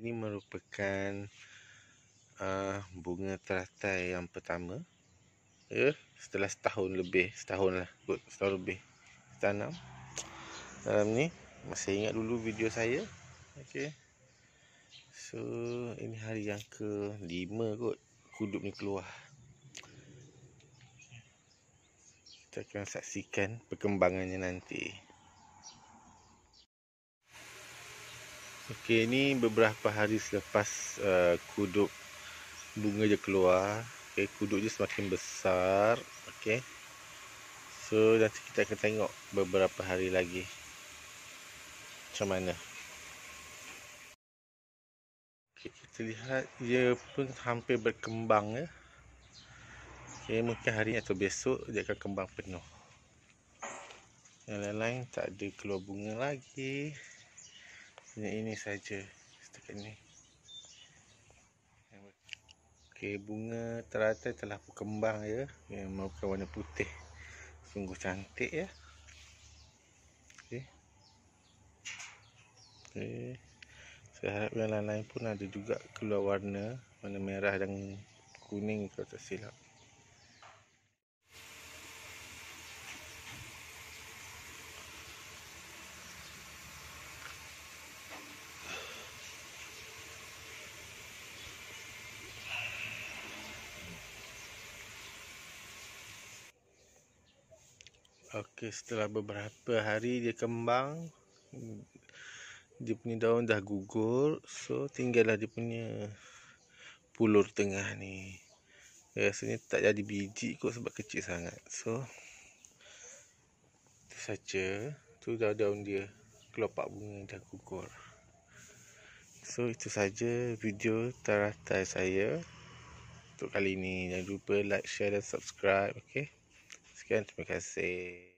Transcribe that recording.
ini merupakan uh, bunga teratai yang pertama ya setelah setahun lebih setahun lah kot setahun lebih tanam dalam ni masih ingat dulu video saya okey so ini hari yang ke lima kot kudup ni keluar kita akan saksikan perkembangannya nanti Okey, ni beberapa hari selepas uh, kuduk bunga je keluar. Okey, kuduk je semakin besar. Okey. So, nanti kita akan tengok beberapa hari lagi. Macam mana. Okey, kita lihat dia pun hampir berkembang ya. Okey, mungkin hari atau besok dia akan kembang penuh. Yang lain-lain tak ada keluar bunga lagi ini, ya, ini saja setakat ini Okay, bunga teratai telah berkembang ya yang merupakan warna putih sungguh cantik ya okey okey saya harap yang lain-lain pun ada juga keluar warna warna merah dan kuning kalau tak silap Okey, setelah beberapa hari dia kembang, dia punya daun dah gugur. So, tinggallah dia punya pulur tengah ni. Rasanya tak jadi biji kot sebab kecil sangat. So, itu saja. Tu dah daun dia. Kelopak bunga dah gugur. So, itu saja video taratai saya. Untuk kali ini. Jangan lupa like, share dan subscribe. Okey. gente me quer ser.